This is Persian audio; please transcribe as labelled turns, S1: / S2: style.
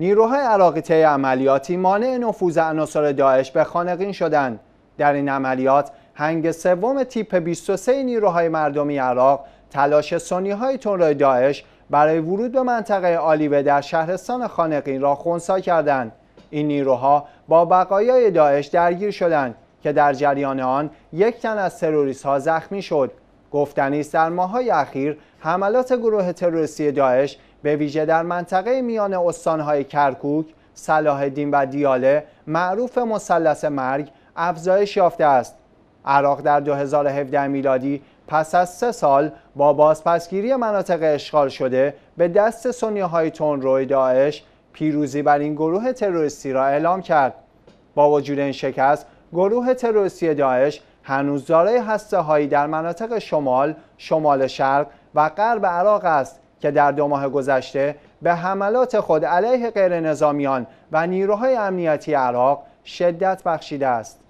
S1: نیروهای عراقی طی عملیاتی مانع نفوذ عناصر داعش به خانقین شدند در این عملیات هنگ سوم تیپ 23 نیروهای مردمی عراق تلاش سنی های تنرای داعش برای ورود به منطقه آلیوه در شهرستان خانقین را خونسا کردند این نیروها با بقایای داعش درگیر شدند که در جریان آن یک تن از تروریست ها زخمی شد گفتنی است در ماههای اخیر حملات گروه تروریستی داعش به ویژه در منطقه میان استانهای کرکوک، صلاح و دیاله معروف مثلث مرگ افزایش یافته است. عراق در 2017 میلادی پس از سه سال با بازپسگیری مناطق اشغال شده به دست سنیه های تون داعش پیروزی بر این گروه تروریستی را اعلام کرد. با وجود این شکست گروه تروریستی داعش هنوز دارای هسته هایی در مناطق شمال، شمال شرق و غرب عراق است که در دو ماه گذشته به حملات خود علیه غیر نظامیان و نیروهای امنیتی عراق شدت بخشیده است.